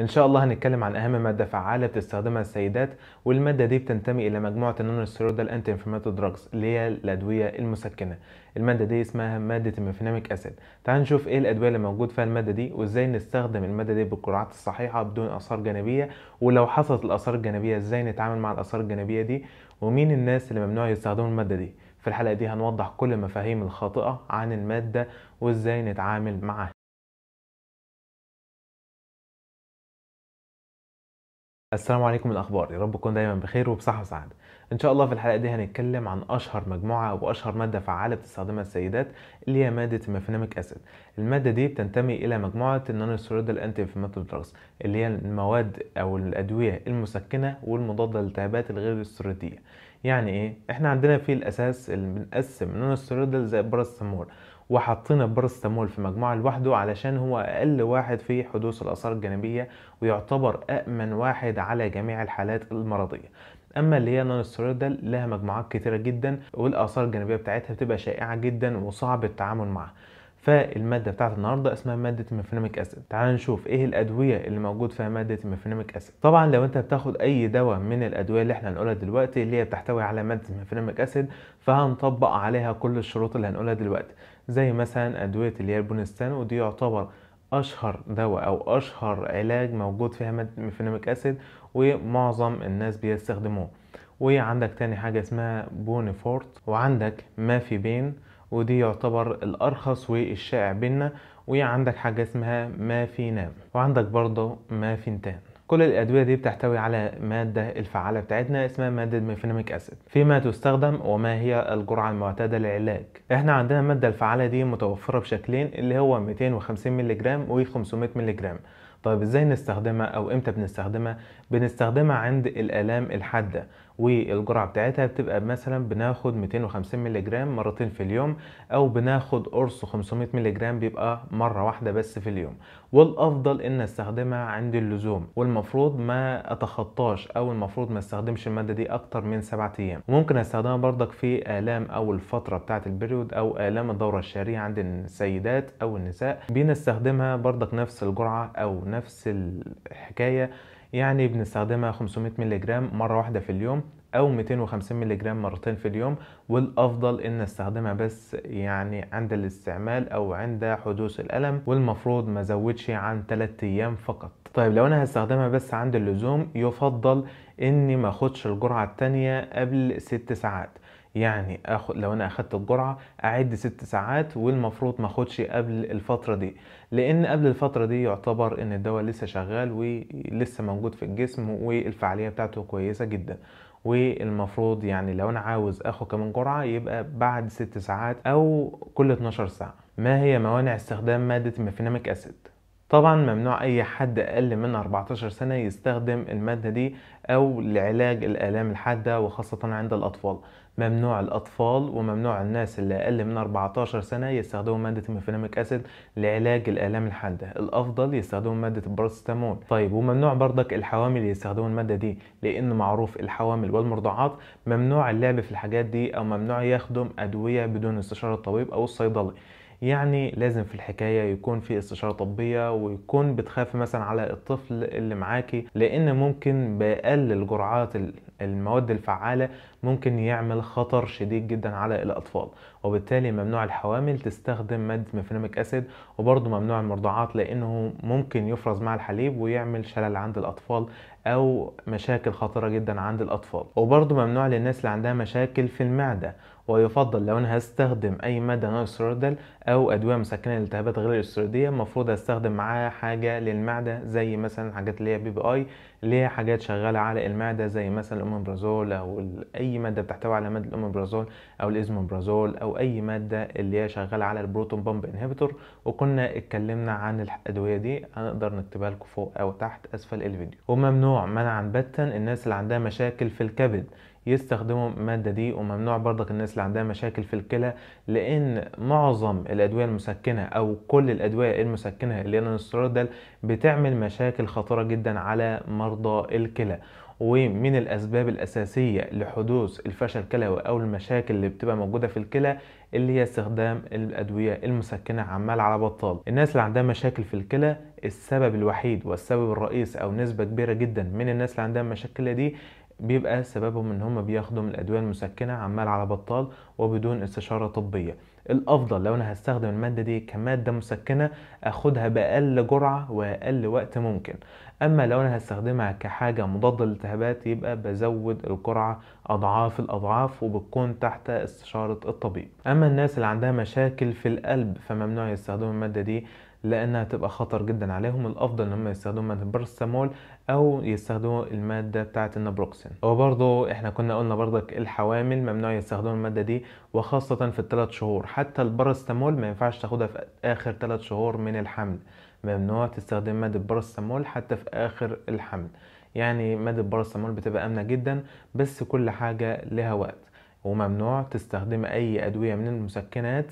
إن شاء الله هنتكلم عن أهم مادة فعالة بتستخدمها السيدات والمادة دي بتنتمي إلى مجموعة النون ستيرويدال أنتي انفلاماتوري دراجز اللي هي الأدوية المسكنة المادة دي اسمها مادة الميفيناميك أسيد تعال نشوف إيه الأدوية اللي موجود فيها المادة دي وإزاي نستخدم المادة دي بالجرعات الصحيحة بدون آثار جانبية ولو حصلت الآثار الجانبية إزاي نتعامل مع الآثار الجانبية دي ومين الناس اللي ممنوع يستخدموا المادة دي في الحلقة دي هنوضح كل المفاهيم الخاطئة عن المادة وإزاي نتعامل معها السلام عليكم الاخبار يا رب تكون دايما بخير وبصحه وسعاده ان شاء الله في الحلقه دي هنتكلم عن اشهر مجموعه او اشهر ماده فعاله بتستخدمها السيدات اللي هي ماده الميفيناميك اسيد الماده دي بتنتمي الى مجموعه النون ستيرويدال انتي انفلاماتوري دراجز اللي هي المواد او الادويه المسكنه والمضاده للالتهابات الغير استيرويديه يعني ايه احنا عندنا في الاساس اللي بنقسم النون ستيرويدال زي برا وحطينا البارستامول في مجموعه لوحده علشان هو اقل واحد في حدوث الاثار الجانبيه ويعتبر امن واحد على جميع الحالات المرضيه اما اللي هي نون ستيرويدال لها مجموعات كتيره جدا والاثار الجانبيه بتاعتها بتبقى شائعه جدا وصعب التعامل معها فالماده بتاعت النهارده اسمها ماده الميفيناميك اسيد تعال نشوف ايه الادويه اللي موجود فيها ماده الميفيناميك اسيد طبعا لو انت بتاخد اي دواء من الادويه اللي احنا هنقولها دلوقتي اللي هي بتحتوي على ماده الميفيناميك اسيد فهنطبق عليها كل الشروط اللي هنقولها دلوقتي زي مثلا ادويه اللي هي البونستان ودي يعتبر اشهر دواء او اشهر علاج موجود فيها ماده الميفيناميك اسيد ومعظم الناس بيستخدموه وعندك تاني حاجه اسمها بونيفورت وعندك مافي بين ودي يعتبر الارخص والشائع بينا وعندك حاجه اسمها مافينام وعندك برضه مافينتان كل الأدوية دي بتحتوي على مادة الفعالة بتاعتنا اسمها مادة ميفيناميك أسيد فيما تستخدم وما هي الجرعة المعتادة للعلاج احنا عندنا المادة الفعالة دي متوفرة بشكلين اللي هو 250 ملغ و 500 ملغ طيب ازاي نستخدمها او امتى بنستخدمها بنستخدمها عند الالام الحاده والجرعه بتاعتها بتبقى مثلا بناخد 250 مللي مرتين في اليوم او بناخد قرص 500 مللي بيبقى مره واحده بس في اليوم والافضل ان استخدمها عند اللزوم والمفروض ما اتخطاش او المفروض ما استخدمش الماده دي اكتر من 7 ايام وممكن استخدمها برضك في الام او الفتره بتاعه البريود او الام الدوره الشهريه عند السيدات او النساء بنستخدمها برضك نفس الجرعه او نفس الحكايه يعني بنستخدمها 500 ملغ مرة واحدة في اليوم او 250 ملغ مرتين في اليوم والافضل ان نستخدمها بس يعني عند الاستعمال او عند حدوث الالم والمفروض ما زودش عن 3 ايام فقط طيب لو انا هستخدمها بس عند اللزوم يفضل اني ما اخدش الجرعة التانية قبل 6 ساعات يعني أخ... لو انا اخدت الجرعه اعد ست ساعات والمفروض ما اخدش قبل الفتره دي لان قبل الفتره دي يعتبر ان الدواء لسه شغال ولسه موجود في الجسم والفعاليه بتاعته كويسه جدا والمفروض يعني لو انا عاوز اخد كمان جرعه يبقى بعد ست ساعات او كل 12 ساعه ما هي موانع استخدام ماده الميفيناميك اسيد طبعا ممنوع اي حد اقل من 14 سنه يستخدم الماده دي أو لعلاج الآلام الحادة وخاصة عند الأطفال ممنوع الأطفال وممنوع الناس اللي أقل من 14 سنة يستخدموا مادة الميفيناميك أسيد لعلاج الآلام الحادة الأفضل يستخدموا مادة الباراسيتامول طيب وممنوع برضك الحوامل يستخدموا المادة دي لأن معروف الحوامل والمرضعات ممنوع اللعب في الحاجات دي أو ممنوع يخدم أدوية بدون استشارة الطبيب أو الصيدلي يعني لازم في الحكاية يكون في استشارة طبية ويكون بتخافي مثلا على الطفل اللي معاكي لان ممكن بأقل الجرعات المواد الفعالة ممكن يعمل خطر شديد جدا على الاطفال وبالتالي ممنوع الحوامل تستخدم ماده ميفيناميك اسيد وبرضه ممنوع المرضعات لانه ممكن يفرز مع الحليب ويعمل شلل عند الاطفال او مشاكل خطره جدا عند الاطفال وبرضه ممنوع للناس اللي عندها مشاكل في المعده ويفضل لو انا هستخدم اي ماده نوسترودل او ادويه مسكنه للالتهابات غير الاسترويديه المفروض استخدم معاها حاجه للمعده زي مثلا حاجات اللي هي بي بي اي ليها حاجات شغالة على المعدة زي مثلا الأمبرازول أو أي مادة بتحتوي على مادة الأمبرازول أو الإزمبرازول أو أي مادة اللي هي شغالة على البروتون بامب انهبيتور وكنا اتكلمنا عن الأدوية دي هنقدر نكتبها لكم فوق أو تحت أسفل الفيديو وممنوع منعا باتا الناس اللي عندها مشاكل في الكبد يستخدموا المادة دي وممنوع برضك الناس اللي عندها مشاكل في الكلى لأن معظم الأدوية المسكنة أو كل الأدوية المسكنة اللي الانسترادل بتعمل مشاكل خطيرة جدا على مرضى الكلى ومن الأسباب الأساسية لحدوث الفشل الكلوي أو المشاكل اللي بتبقى موجودة في الكلى اللي هي استخدام الأدوية المسكنة عمال على بطال الناس اللي عندها مشاكل في الكلى السبب الوحيد والسبب الرئيس أو نسبة كبيرة جدا من الناس اللي عندها مشاكل دي بيبقى سببهم ان هم بياخدوا من الادويه المسكنه عمال على بطال وبدون استشاره طبيه الافضل لو انا هستخدم الماده دي كماده مسكنه اخدها باقل جرعه واقل وقت ممكن اما لو انا هستخدمها كحاجه مضاده للالتهابات يبقى بزود الجرعه اضعاف الاضعاف وبتكون تحت استشاره الطبيب اما الناس اللي عندها مشاكل في القلب فممنوع يستخدموا الماده دي لانها تبقى خطر جدا عليهم الافضل ان هم يستخدموا ماده البارستامول او يستخدموا الماده بتاعه النابروكسين وبرضه احنا كنا قلنا برضك الحوامل ممنوع يستخدموا الماده دي وخاصه في الثلاث شهور حتى البارستامول ما ينفعش تاخدها في اخر ثلاث شهور من الحمل ممنوع تستخدم ماده البارستامول حتى في اخر الحمل يعني ماده البارستامول بتبقى امنه جدا بس كل حاجه لها وقت وممنوع تستخدم اي ادويه من المسكنات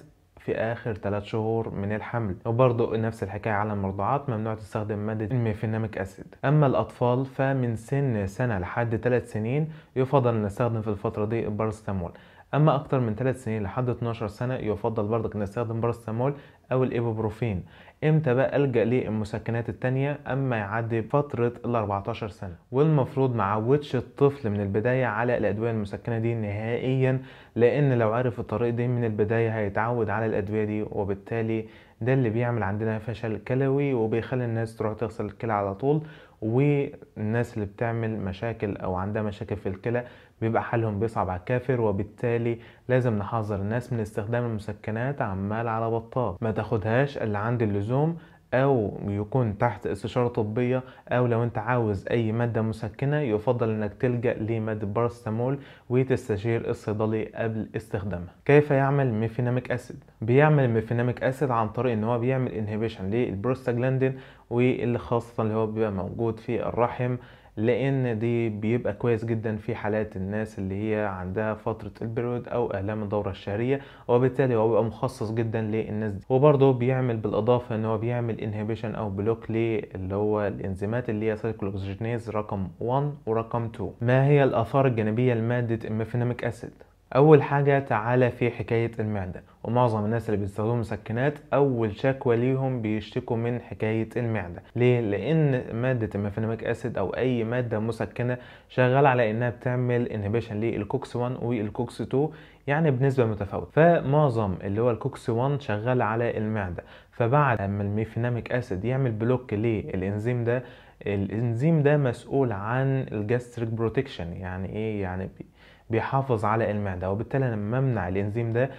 في اخر 3 شهور من الحمل وبرضو نفس الحكايه على المرضعات ممنوع تستخدم ماده الميفيناميك اسيد اما الاطفال فمن سن سنه لحد 3 سنين يفضل نستخدم في الفتره دي البارستامول اما اكتر من 3 سنين لحد 12 سنه يفضل برضك استخدم باراستامول او الايبوبروفين امتى بقى الجا للمسكنات التانية اما يعدي فتره ال 14 سنه والمفروض ما عودش الطفل من البدايه على الادويه المسكنه دي نهائيا لان لو عرف الطريق دي من البدايه هيتعود على الادويه دي وبالتالي ده اللي بيعمل عندنا فشل كلوي وبيخلي الناس تروح تغسل الكلى على طول والناس اللي بتعمل مشاكل او عندها مشاكل في الكلى بيبقى حالهم بيصعب على الكافر وبالتالي لازم نحذر الناس من استخدام المسكنات عمال على بطال ما تاخدهاش اللي عند اللزوم او يكون تحت استشاره طبيه او لو انت عاوز اي ماده مسكنه يفضل انك تلجا لماده باراستامول وتستشير الصيدلي قبل استخدامها كيف يعمل ميفيناميك اسيد بيعمل ميفيناميك اسيد عن طريق ان هو بيعمل انهبيشن للبروستاجلاندين واللي خاصه اللي هو بيبقى موجود في الرحم لان دي بيبقى كويس جدا في حالات الناس اللي هي عندها فتره البرود او الام الدوره الشهريه وبالتالي هو بيبقى مخصص جدا للناس دي وبرضه بيعمل بالاضافه ان هو بيعمل انهبيشن او بلوك اللي هو الانزيمات اللي هي سايكلوكسجينيز رقم 1 ورقم 2 ما هي الاثار الجانبيه لماده الميفيناميك اسيد اول حاجه تعالى في حكايه المعده ومعظم الناس اللي بيستخدموا مسكنات اول شكوى ليهم بيشتكوا من حكايه المعده ليه لان ماده الميفيناميك اسيد او اي ماده مسكنه شغاله على انها بتعمل انهبيشن للكوكس 1 والكوكس 2 يعني بنسبه متفاوته فمعظم اللي هو الكوكس 1 شغال على المعده فبعد ما الميفيناميك اسيد يعمل بلوك للانزيم ده الانزيم ده مسؤول عن الجاستريك بروتكشن يعني ايه يعني بي بيحافظ على المعده وبالتالي لما امنع الانزيم ده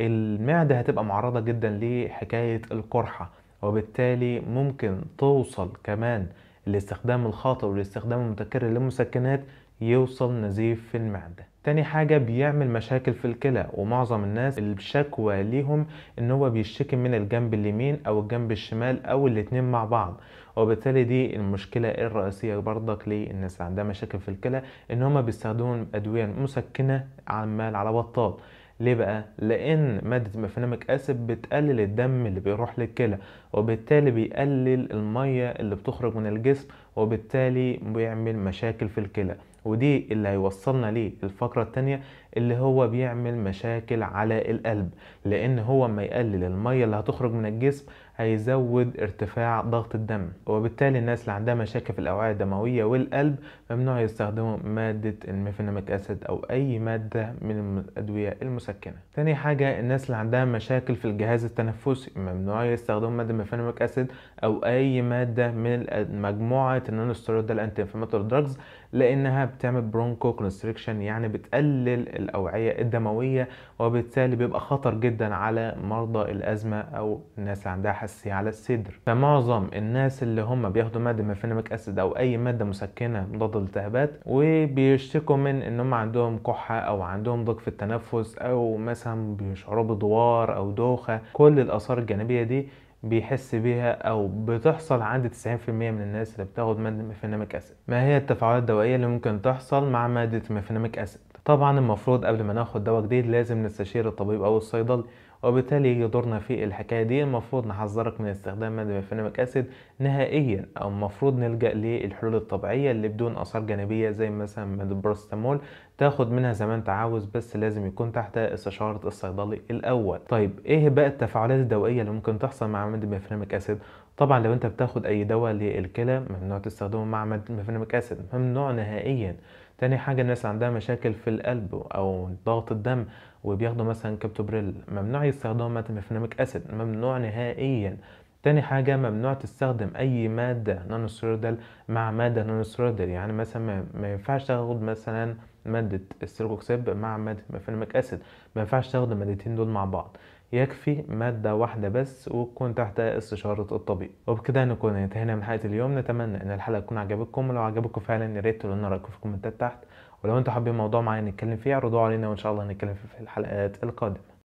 المعده هتبقى معرضه جدا لحكايه القرحه وبالتالي ممكن توصل كمان الاستخدام الخاطئ والاستخدام المتكرر للمسكنات يوصل نزيف في المعده تاني حاجة بيعمل مشاكل في الكلى ومعظم الناس الشكوى ليهم ان هو بيشتكي من الجنب اليمين او الجنب الشمال او الاتنين مع بعض وبالتالي دي المشكلة الرئيسية برضك للناس عندها مشاكل في الكلى ان هما بيستخدموا ادوية مسكنة عمال على بطال ليه بقى؟ لأن مادة مفنامك اسب بتقلل الدم اللي بيروح للكلى وبالتالي بيقلل المية اللي بتخرج من الجسم وبالتالي بيعمل مشاكل في الكلى ودي اللي هيوصلنا للفقرة التانية اللي هو بيعمل مشاكل على القلب لان هو ما يقلل المية اللي هتخرج من الجسم هيزود ارتفاع ضغط الدم وبالتالي الناس اللي عندها مشاكل في الاوعية الدموية والقلب ممنوع يستخدموا مادة الميفيناميك اسيد او اي مادة من الادوية المسكنة تاني حاجة الناس اللي عندها مشاكل في الجهاز التنفسي ممنوع يستخدموا مادة الميفيناميك اسيد او اي مادة من مجموعة النون ستيرويدال انتي انفلاماتوري دراجز لانها بتعمل برونكو كونستريكشن يعني بتقلل الاوعيه الدمويه وبالتالي بيبقى خطر جدا على مرضى الازمه او الناس اللي عندها حساسيه على الصدر فمعظم الناس اللي هم بياخدوا ماده ميفيناميك اسيد او اي ماده مسكنه مضاد للالتهابات وبيشتكوا من ان هم عندهم كحه او عندهم ضيق في التنفس او مثلا بيشعروا بدوار او دوخه كل الاثار الجانبيه دي بيحس بيها او بتحصل عند 90% من الناس اللي بتاخد ماده ميفيناميك اسيد ما هي التفاعلات الدوائيه اللي ممكن تحصل مع ماده ميفيناميك اسيد طبعا المفروض قبل ما ناخد دواء جديد لازم نستشير الطبيب او الصيدلي وبالتالي يجي دورنا في الحكايه دي المفروض نحذرك من استخدام ماده بفيناميك اسيد نهائيا او المفروض نلجا للحلول الطبيعيه اللي بدون اثار جانبيه زي مثلا ماده البروستامول تاخد منها زي ما انت عاوز بس لازم يكون تحت استشاره الصيدلي الاول طيب ايه بقى التفاعلات الدوائيه اللي ممكن تحصل مع ماده بفيناميك اسيد طبعا لو انت بتاخد اي دواء للكلى ممنوع تستخدمه مع ماده بفيناميك اسيد ممنوع نهائيا تاني حاجة الناس اللي عندها مشاكل في القلب أو ضغط الدم وبياخدوا مثلا كابتوبريل ممنوع يستخدموا ميثامفيناميك أسيد ممنوع نهائيا تاني حاجة ممنوع تستخدم أي مادة نانوسترودل مع مادة نانوسترودل يعني مثلا ما ينفعش تاخد مثلا مادة السيركوكسيب مع مادة ميثامفيناميك أسيد ما ينفعش تاخد المادتين دول مع بعض يكفي مادة واحدة بس وتكون تحت استشارة الطبيب وبكده نكون انتهينا من حلقة اليوم نتمنى ان الحلقة تكون عجبتكم ولو عجبكم فعلا يا ريت تقولوا لنا رأيكم في الكومنتات تحت ولو انتوا حابين موضوع معين نتكلم فيه اعرضوه علينا وان شاء الله هنتكلم فيه في الحلقات القادمة